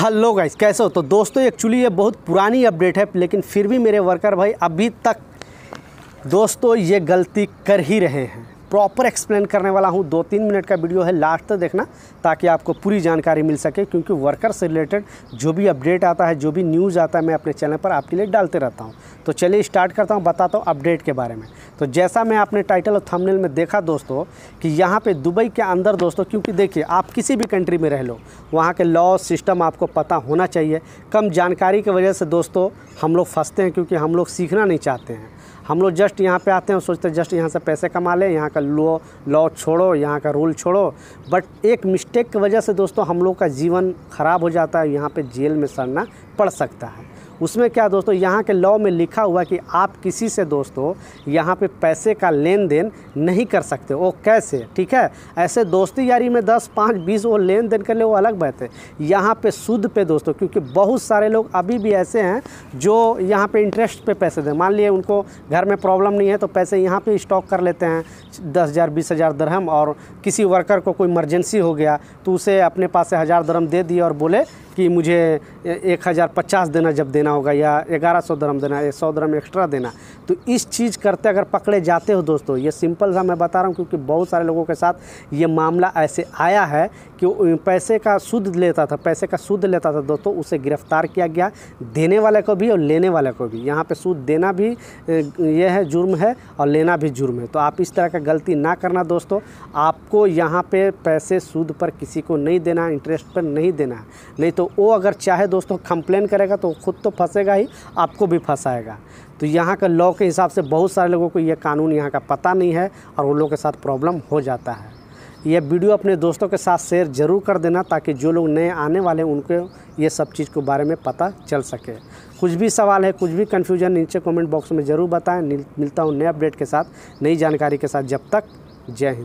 hello guys कैसे हो तो दोस्तों एक्चुअली ये बहुत पुरानी अपडेट है लेकिन फिर भी मेरे वर्कर भाई अभी तक दोस्तों ये गलती कर ही रहे हैं प्रॉपर एक्सप्लेन करने वाला हूँ दो तीन मिनट का वीडियो है लास्ट तक देखना ताकि आपको पूरी जानकारी मिल सके क्योंकि वर्कर से रिलेटेड जो भी अपडेट आता है जो भी न्यूज़ आता है मैं अपने चैनल पर आपके लिए डालते रहता हूँ तो चलिए स्टार्ट करता हूँ बताता हूँ अपडेट के बारे में तो जैसा मैं आपने टाइटल और थमनेल में देखा दोस्तों कि यहाँ पर दुबई के अंदर दोस्तों क्योंकि देखिए आप किसी भी कंट्री में रह लो वहाँ के लॉ सिस्टम आपको पता होना चाहिए कम जानकारी की वजह से दोस्तों हम लोग फंसते हैं क्योंकि हम लोग सीखना नहीं चाहते हैं हम लोग जस्ट यहाँ पे आते हैं सोचते हैं जस्ट यहाँ से पैसे कमा लें यहाँ का लॉ लॉ छोड़ो यहाँ का रूल छोड़ो बट एक मिस्टेक की वजह से दोस्तों हम लोग का जीवन ख़राब हो जाता है यहाँ पर जेल में सड़ना पड़ सकता है उसमें क्या दोस्तों यहाँ के लॉ में लिखा हुआ कि आप किसी से दोस्तों यहाँ पे पैसे का लेन देन नहीं कर सकते वो कैसे ठीक है ऐसे दोस्ती यारी में दस पाँच बीस वो लेन देन कर ले वो अलग बात है यहाँ पे सूद पे दोस्तों क्योंकि बहुत सारे लोग अभी भी ऐसे हैं जो यहाँ पे इंटरेस्ट पे पैसे दें मान लिए उनको घर में प्रॉब्लम नहीं है तो पैसे यहाँ पे स्टॉक कर लेते हैं दस हज़ार बीस हज़ार दरहम और किसी वर्कर को कोई इमरजेंसी हो गया तो उसे अपने पास से हज़ार दरहम दे दिए और बोले कि मुझे एक हज़ार पचास देना जब देना होगा या ग्यारह सौ दरम देना या सौ दरम एक्स्ट्रा देना तो इस चीज़ करते अगर पकड़े जाते हो दोस्तों ये सिंपल सा मैं बता रहा हूँ क्योंकि बहुत सारे लोगों के साथ ये मामला ऐसे आया है कि पैसे का सूद लेता था पैसे का सूद लेता था दोस्तों उसे गिरफ्तार किया गया देने वाले को भी और लेने वाले को भी यहाँ पर सूद देना भी ये है जुर्म है और लेना भी जुर्म है तो आप इस तरह का गलती ना करना दोस्तों आपको यहाँ पर पैसे सूद पर किसी को नहीं देना इंटरेस्ट पर नहीं देना नहीं तो तो वो अगर चाहे दोस्तों कंप्लेन करेगा तो खुद तो फंसेगा ही आपको भी फंसाएगा तो यहाँ का लॉ के हिसाब से बहुत सारे लोगों को ये कानून यहाँ का पता नहीं है और उन लोगों के साथ प्रॉब्लम हो जाता है यह वीडियो अपने दोस्तों के साथ शेयर ज़रूर कर देना ताकि जो लोग नए आने वाले हैं ये सब चीज़ के बारे में पता चल सके कुछ भी सवाल है कुछ भी कन्फ्यूजन नीचे कमेंट बॉक्स में ज़रूर बताएं मिलता हूँ नए अपडेट के साथ नई जानकारी के साथ जब तक जय हिंद